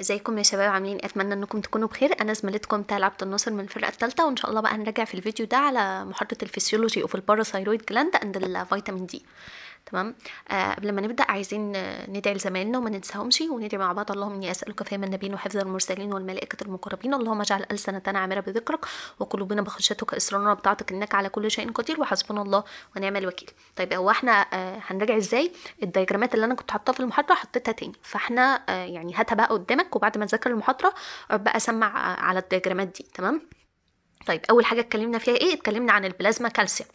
ازيكم يا شباب عاملين إيه؟ اتمنى انكم تكونوا بخير انا زميلتكم تالا عبد الناصر من الفرقه الثالثه وان شاء الله بقى هنراجع في الفيديو ده على محاضره الفسيولوجي اوف الباراثايرويد جلاند اند الفيتامين دي تمام آه قبل ما نبدا عايزين ندعي لزمايلنا وما ننساهمش وندعي مع بعض اللهم اني اسالك فهم النبيين وحفظ المرسلين والملائكه المقربين اللهم اجعل السنتنا عامره بذكرك وقلوبنا بخشيتك اسرارنا بطاعتك انك على كل شيء قدير وحسبنا الله ونعم الوكيل طيب هو احنا آه ازاي الدايجرامات اللي انا كنت حاطاها في المحاضره حطيتها تاني فاحنا آه يعني هاتها بقى قدامك وبعد ما تذاكر المحاضره بقى سمع آه، على الدايجرامات دي تمام طيب اول حاجه اتكلمنا فيها ايه اتكلمنا عن البلازما كالسيوم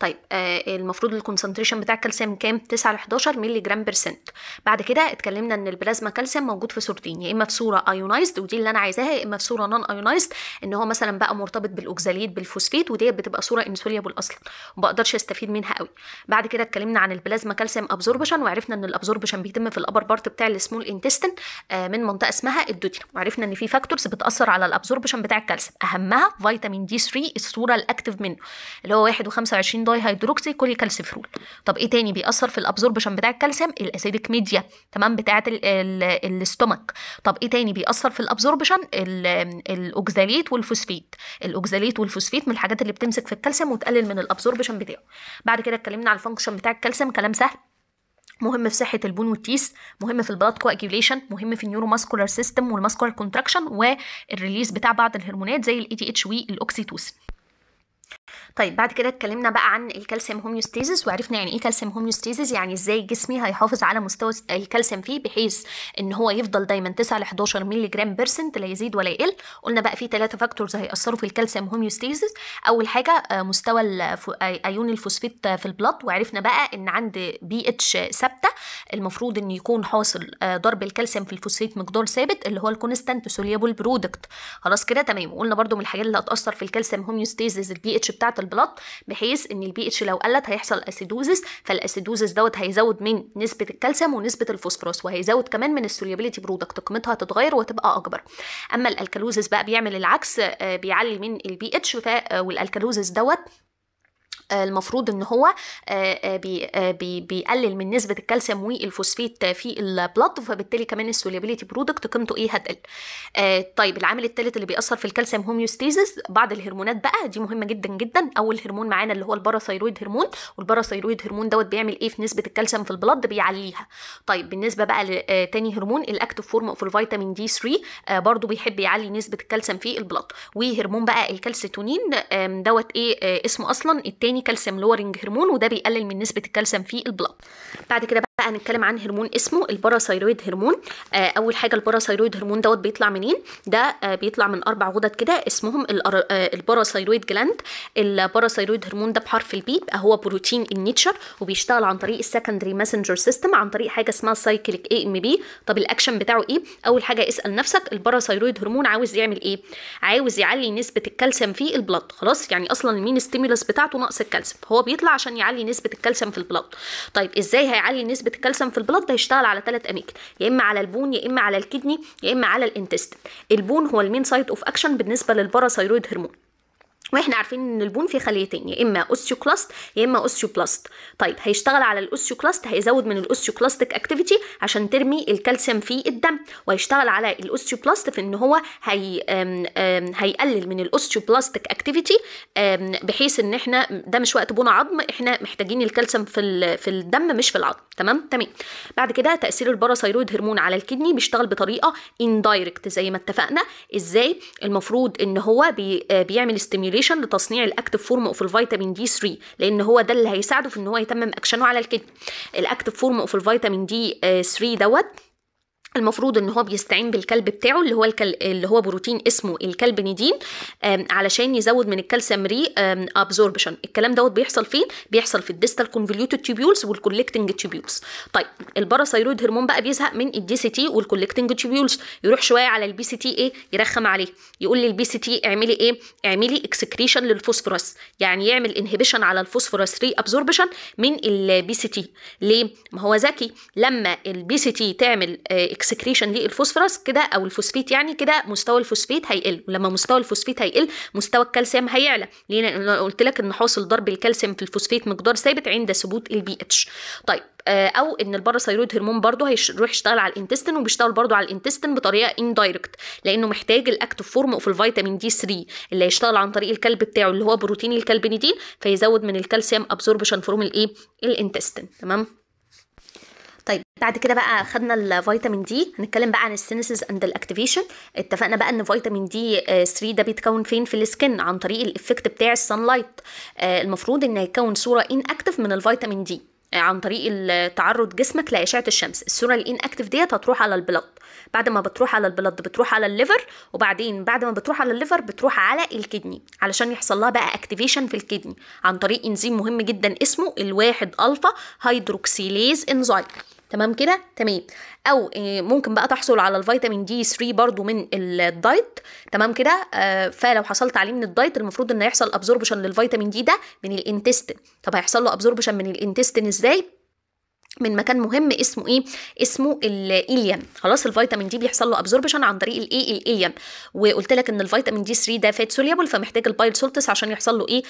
طيب آه المفروض الكونسنتريشن بتاع الكالسيوم كام 9 ل 11 مللي جرام برسنت بعد كده اتكلمنا ان البلازما كالسيوم موجود في صورتين يا اما في صوره ايونايزد ودي اللي انا عايزاها يا اما في صوره نون ايونايزد ان هو مثلا بقى مرتبط بالاوكساليت بالفوسفيت وديت بتبقى صوره انسوليبل اصلا ما بقدرش استفيد منها قوي بعد كده اتكلمنا عن البلازما كالسيوم ابزوربشن وعرفنا ان الابزوربشن بيتم في الابر بارت بتاع السمول انتستين آه من منطقه اسمها الدودينا وعرفنا ان في فاكتورز بتاثر على الابزوربشن بتاع الكالسيوم اهمها فيتامين فيتامين دي 3 الصوره الاكتف منه اللي هو 1.25 داي هيدروكسي كالسيفرول طب ايه تاني بيأثر في الابزوربشن بتاع الكالسيوم الاسيديك ميديا تمام بتاعه الاستومك طب ايه تاني بيأثر في الابزوربشن الاوكزاليت والفوسفيت الاوكزاليت والفوسفيت من الحاجات اللي بتمسك في الكالسيوم وتقلل من الابزوربشن بتاعه بعد كده اتكلمنا على الفانكشن بتاع الكالسيوم كلام سهل مهم في صحه البون والتيس مهم في البلاد كواجيوليشن مهم في النيورو ماسكولار سيستم والماسكولار كونتراكشن والريليز بتاع بعض الهرمونات زي الاي تي اتش والاوكسيتوسين طيب بعد كده اتكلمنا بقى عن الكالسيوم هوميوستيزيس وعرفنا يعني ايه كالسيوم هوميوستيزيس يعني ازاي جسمي هيحافظ على مستوى الكالسيوم فيه بحيث ان هو يفضل دايما 9 ل 11 مللي جرام بيرسنت لا يزيد ولا يقل قلنا بقى في ثلاثه فاكتورز هيأثروا في الكالسيوم هوميوستيزيس اول حاجه آه، مستوى ايون آه، الفوسفيت في البلط وعرفنا بقى ان عند بي اتش ثابته المفروض ان يكون حاصل آه، ضرب الكالسيوم في الفوسفيت مقدار ثابت اللي هو الكونستانت سوليبل برودكت خلاص كده تمام وقلنا برده من الحاجات اللي هتأثر في الكالسيوم هوميوستيزيس البي اتش بتاعه البلط بحيث ان البي اتش لو قلت هيحصل اسيدوزس فالاسيدوزس دوت هيزود من نسبه الكالسيوم ونسبه الفوسفورس وهيزود كمان من السوليبيليتي برودكت قيمتها هتتغير وتبقى اكبر اما الالكالوزس بقى بيعمل العكس آه، بيعلي من البي اتش والالكالوزس دوت آه، المفروض ان هو آه، آه، بيقلل من نسبه الكالسيوم والفوسفيت في البلط فبالتالي كمان السوليبيليتي برودكت قيمته ايه هتقل طيب العامل الثالث اللي بيأثر في الكالسيوم هوميوستيزيس بعض الهرمونات بقى دي مهمه جدا جدا اول هرمون معانا اللي هو الباراثايرويد هرمون والباراثايرويد هرمون دوت بيعمل ايه في نسبه الكالسيوم في البلط بيعليها طيب بالنسبه بقى لتاني هرمون الاكتف فورم اوف الفيتامين دي 3 برده بيحب يعلي نسبه الكالسيوم في البلط وهرمون بقى الكالسيتونين دوت ايه اسمه اصلا التاني كالسيوم لورنج هرمون وده بيقلل من نسبه الكالسيوم في البلط بعد كده بقى هنتكلم عن هرمون اسمه الباراثايرويد هرمون آه اول حاجه الباراثايرويد هرمون دوت بيطلع منين ده آه بيطلع من اربع غدد كده اسمهم الباراثايرويد آه، جلاند الباراثايرويد هرمون ده بحرف البي بقى هو بروتين النيتشر وبيشتغل عن طريق السكندري ماسنجر سيستم عن طريق حاجه اسمها سايكليك اي ام بي طب الاكشن بتاعه ايه اول حاجه اسال نفسك الباراثايرويد هرمون عاوز يعمل ايه عاوز يعلي نسبه الكالسيوم في البلط خلاص يعني اصلا المين ستيمولس بتاعته نقص الكالسيوم هو بيطلع عشان يعلي نسبه الكالسيوم في البلط طيب ازاي هيعلي نسبه نسبه الكالسيوم في ده هيشتغل على ثلاث اماكن يا اما على البون يا اما على الكدني يا اما على الانتست البون هو المين سايت اوف اكشن بالنسبه للباراثايرويد هرمون واحنا عارفين ان البون فيه خليتين يا اما اوستيوكلاست يا اما اوستيوبلاست طيب هيشتغل على الاوستيوكلاست هيزود من الاوستيوكلاستيك اكتيفيتي عشان ترمي الكالسيوم في الدم وهيشتغل على الاوستيوبلاست في ان هو هي هيقلل من الاوستيوبلاستيك اكتيفيتي بحيث ان احنا ده مش وقت بون عظم احنا محتاجين الكالسيوم في في الدم مش في العظم تمام تمام بعد كده تاثير الباراثايرويد هرمون على الكدني بيشتغل بطريقه اندايركت زي ما اتفقنا ازاي المفروض ان هو بي آه، بيعمل استيميوليشن فورميليشن لتصنيع الاكتف فورم اوف الفيتامين دي 3 لان هو ده اللي هيساعده في ان هو يتمم اكشنه على الكدني الاكتف فورم اوف الفيتامين دي 3 دوت المفروض ان هو بيستعين بالكلب بتاعه اللي هو الكل... اللي هو بروتين اسمه الكلب نيدين علشان يزود من الكالسيوم ري ابزوربشن الكلام دوت بيحصل فين بيحصل في الديستال كونفوليوتد تيوبيولز والكولكتنج تيوبيولز طيب الباراثايرويد هرمون بقى بيزهق من الدي سي تي والكولكتنج تيوبيولز يروح شويه على البي سي تي ايه يرخم عليه يقول للبي سي تي اعملي ايه اعملي اكسكريشن للفوسفورس يعني يعمل انهبيشن على الفوسفورس ري ابزوربشن من البي سي تي ليه ما هو ذكي لما البي سي تي تعمل اكس آه، اكسكريشن للفوسفورس كده او الفوسفيت يعني كده مستوى الفوسفيت هيقل ولما مستوى الفوسفيت هيقل مستوى الكالسيوم هيعلى لان قلت لك ان حاصل ضرب الكالسيوم في الفوسفيت مقدار ثابت عند ثبوت البي اتش طيب آه، او ان الباراثايرويد هرمون برضه هيروح يشتغل على الانتستين وبيشتغل برضه على الانتستين بطريقه اندايركت لانه محتاج الاكتف فورم اوف الفيتامين دي 3 اللي هيشتغل عن طريق الكلب بتاعه اللي هو بروتين الكلبنيدين فيزود من الكالسيوم ابزوربشن فروم الايه الانتستين تمام بعد كده بقى خدنا الفيتامين دي هنتكلم بقى عن السينسز اند الاكتيفيشن اتفقنا بقى ان فيتامين دي 3 ده بيتكون فين في السكن عن طريق الافكت بتاع السان آه، لايت المفروض ان يكون صوره ان اكتف من الفيتامين آه، دي عن طريق تعرض جسمك لاشعه الشمس الصوره الان اكتف ديت هتروح على البلد بعد ما بتروح على البلد بتروح على الليفر وبعدين بعد ما بتروح على الليفر بتروح على الكدني علشان يحصل لها بقى اكتيفيشن في الكدني عن طريق انزيم مهم جدا اسمه الواحد الفا هيدروكسيليز انزيم تمام كده تمام او آه، ممكن بقى تحصل على الفيتامين دي 3 برضو من الدايت تمام كده آه، فلو حصلت عليه من الدايت المفروض ان هيحصل ابزوربشن للفيتامين دي ده من الانتستين طب هيحصل له ابزوربشن من الانتستين ازاي من مكان مهم اسمه ايه اسمه الايليم خلاص الفيتامين دي بيحصل له ابزوربشن عن طريق الايه الايليم وقلت لك ان الفيتامين دي 3 ده فات سوليبل فمحتاج البايل سولتس عشان يحصل له ايه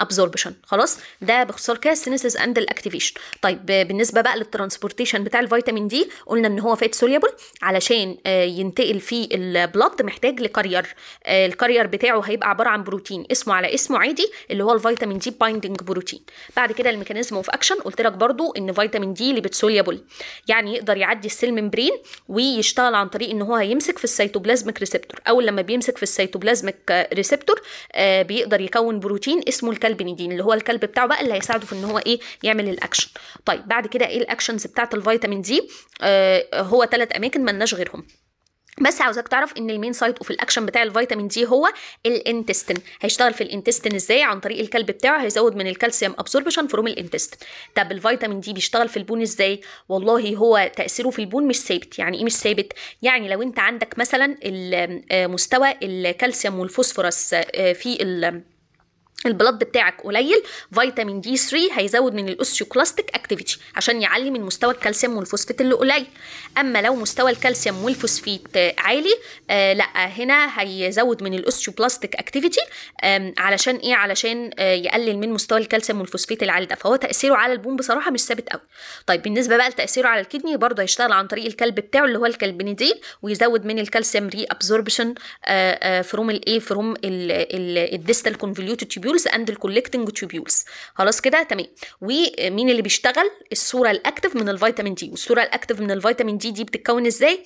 ابزوربشن خلاص ده باختصار كده السينيسيس اند الاكتيفيشن طيب بالنسبه بقى للترانسبورتيشن بتاع الفيتامين دي قلنا ان هو فات سوليبل علشان آه، ينتقل في البلط محتاج لكارير آه، الكارير بتاعه هيبقى عباره عن بروتين اسمه على اسمه عادي اللي هو الفيتامين دي بايندنج بروتين بعد كده الميكانيزم اوف اكشن قلت لك برده ان فيتامين فيتامين دي لبيتسوليابل يعني يقدر يعدي السيل ويشتغل عن طريق ان هو هيمسك في السيتوبلازمك ريسبتور اول لما بيمسك في السيتوبلازمك آه، ريسبتور آه بيقدر يكون بروتين اسمه الكالبينيدين اللي هو الكلب بتاعه بقى اللي هيساعده في ان هو ايه يعمل الاكشن طيب بعد كده ايه الاكشنز بتاعه الفيتامين دي آه هو ثلاث اماكن ملناش غيرهم بس عاوزاك تعرف ان المين سايت اوف الاكشن بتاع الفيتامين دي هو الانتستين هيشتغل في الانتستين ازاي عن طريق الكلب بتاعه هيزود من الكالسيوم ابسوربشن فروم الانتستين طب الفيتامين دي بيشتغل في البون ازاي والله هو تاثيره في البون مش ثابت يعني ايه مش ثابت يعني لو انت عندك مثلا آه، مستوى الكالسيوم والفوسفورس آه، في البلد بتاعك قليل فيتامين دي 3 هيزود من الاوستيوكلاستيك اكتيفيتي عشان يعلي من مستوى الكالسيوم والفوسفيت اللي قليل اما لو مستوى الكالسيوم والفوسفيت عالي آه لا هنا هيزود من الاوستيوبلاستيك اكتيفيتي علشان ايه علشان آه يقلل من مستوى الكالسيوم والفوسفيت العالي ده فهو تاثيره على البون بصراحه مش ثابت قوي طيب بالنسبه بقى لتاثيره على الكدني برضه هيشتغل عن طريق الكلب بتاعه اللي هو الكلبنيدين ويزود من الكالسيوم ري ابزوربشن آه آه فروم الايه فروم الديستال كونفوليوتد تيوبيولز اند الكوليكتنج تيوبيولز خلاص كده تمام ومين اللي بيشتغل الصوره الاكتف من الفيتامين دي والصوره الاكتف من الفيتامين دي دي بتتكون ازاي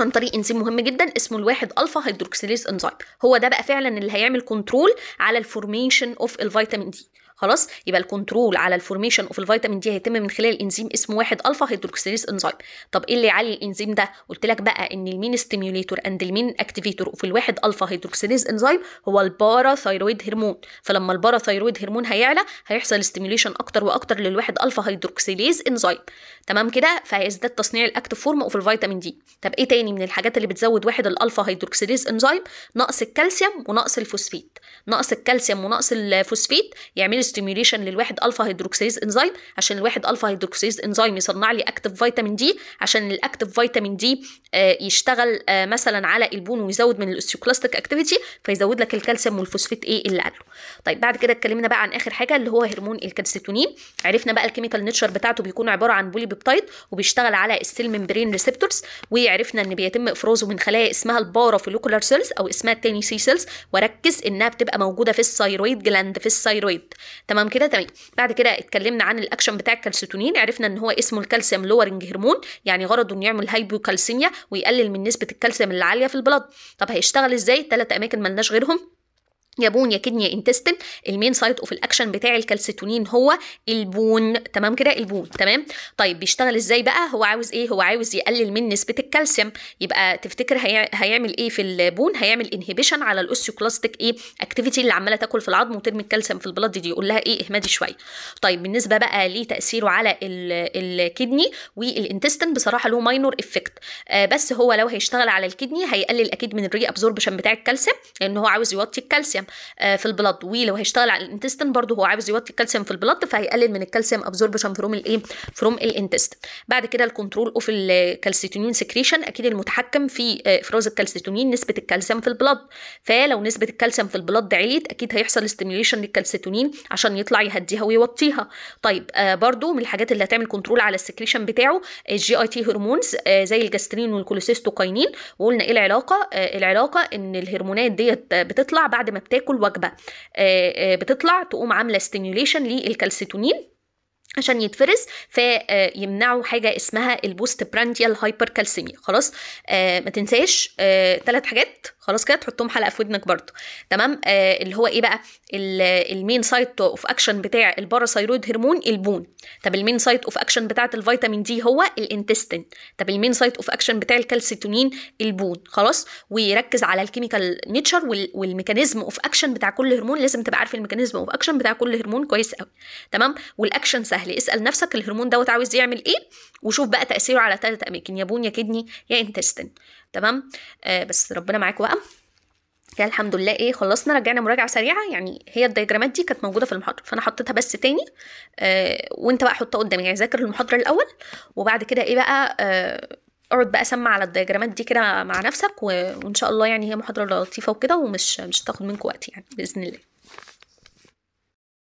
عن طريق انزيم مهم جدا اسمه الواحد الفا هيدروكسيليز انزيم هو ده بقى فعلا اللي هيعمل كنترول على الفورميشن اوف الفيتامين دي خلاص يبقى الكنترول على الفورميشن اوف الفيتامين دي هيتم من خلال انزيم اسمه واحد الفا هيدروكسيليز انزيم طب ايه اللي يعلي الانزيم ده قلت لك بقى ان المين ستيميوليتور اند المين اكتيفيتور اوف الواحد الفا هيدروكسيليز انزيم هو الباراثايرويد هرمون فلما الباراثايرويد هرمون هيعلى هيحصل ستيميوليشن اكتر واكتر للواحد الفا هيدروكسيليز انزيم تمام كده فهيزداد تصنيع الاكتيف فورم اوف الفيتامين دي طب ايه تاني من الحاجات اللي بتزود واحد الالفا هيدروكسيليز انزيم نقص الكالسيوم ونقص الفوسفيت نقص الكالسيوم ونقص الفوسفيت يعمل ستيميوليشن للواحد الفا هيدروكسيز انزيم عشان الواحد الفا هيدروكسيز انزيم يصنع لي اكتف فيتامين دي عشان الاكتف فيتامين دي يشتغل آه، مثلا على البون ويزود من الاوستيوكلاستيك اكتيفيتي فيزود لك الكالسيوم والفوسفيت ايه اللي قاله طيب بعد كده اتكلمنا بقى عن اخر حاجه اللي هو هرمون الكالسيتونين عرفنا بقى الكيميكال نيتشر بتاعته بيكون عباره عن بولي بيبتايد وبيشتغل على السيل ممبرين ريسبتورز وعرفنا ان بيتم افرازه من خلايا اسمها البارافوليكولار سيلز او اسمها التاني سي سيلز وركز انها بتبقى موجوده في الثايرويد جلاند في الثايرويد تمام كده تمام بعد كده اتكلمنا عن الاكشن بتاع الكالسيتونين عرفنا ان هو اسمه الكالسيوم لورنج هرمون يعني غرضه انه يعمل هايبوكالسيميا ويقلل من نسبه الكالسيوم اللي عاليه في البلد طب هيشتغل ازاي ثلاث اماكن ملناش غيرهم يا بون يا كدني يا انتستن المين سايت اوف الاكشن بتاع الكالسيتونين هو البون تمام كده البون تمام طيب بيشتغل ازاي بقى هو عاوز ايه هو عاوز يقلل من نسبه الكالسيوم يبقى تفتكر هي... هيعمل ايه في البون هيعمل انهبيشن على الاوسيوكلاستيك ايه اكتيفيتي اللي عماله تاكل في العظم وترمي الكالسيوم في البلد دي يقول لها ايه اهمدي شويه طيب بالنسبه بقى لتاثيره على الكدني والانتستن بصراحه له ماينور افكت آه بس هو لو هيشتغل على الكدني هيقلل اكيد من الري ابزوربشن بتاع الكالسيوم لان هو عاوز يوطي الكالسيوم آه، في البلد ولو هيشتغل على الانتستين برضه هو عاوز يوطي الكالسيوم في البلد فهيقلل من الكالسيوم ابزوربشن فروم الايه فروم الانتستين بعد كده الكنترول اوف الكالسيتونين سكريشن اكيد المتحكم في آه، افراز الكالسيتونين نسبه الكالسيوم في البلد فلو نسبه الكالسيوم في البلد عليت اكيد هيحصل ستيميوليشن للكالسيتونين عشان يطلع يهديها ويوطيها طيب آه، برضه برضو من الحاجات اللي هتعمل كنترول على السكريشن بتاعه الجي اي تي هرمونز زي الجاسترين والكوليسيستوكاينين وقلنا ايه العلاقه العلاقه ان الهرمونات ديت بتطلع بعد ما بتاكل بتاكل وجبه آه، آه، بتطلع تقوم عامله ستيميوليشن للكالسيتونين عشان يتفرز فيمنعوا حاجه اسمها البوست برانديال هايبر كالسيميا خلاص آه، ما تنساش ثلاث آه، حاجات خلاص كده تحطهم حلقه في ودنك برضو تمام آه، اللي هو ايه بقى المين سايت اوف اكشن بتاع الباراثايرويد هرمون البون طب المين سايت اوف اكشن بتاعه الفيتامين دي هو الانتستين طب المين سايت اوف اكشن بتاع الكالسيتونين البون خلاص ويركز على الكيميكال نيتشر والميكانيزم اوف اكشن بتاع كل هرمون لازم تبقى عارف الميكانيزم اوف اكشن بتاع كل هرمون كويس قوي تمام والاكشن سهل سهل اسال نفسك الهرمون دوت عاوز يعمل ايه وشوف بقى تاثيره على ثلاث اماكن يا بون يا كدني يا انتستن تمام آه بس ربنا معاك بقى يا الحمد لله ايه خلصنا رجعنا مراجعه سريعه يعني هي الدايجرامات دي كانت موجوده في المحاضره فانا حطيتها بس تاني آه وانت بقى حطها قدامي يعني ذاكر المحاضره الاول وبعد كده ايه بقى آه اقعد بقى سمع على الدياجرامات دي كده مع نفسك وان شاء الله يعني هي محاضره لطيفه وكده ومش مش هتاخد منكم وقت يعني باذن الله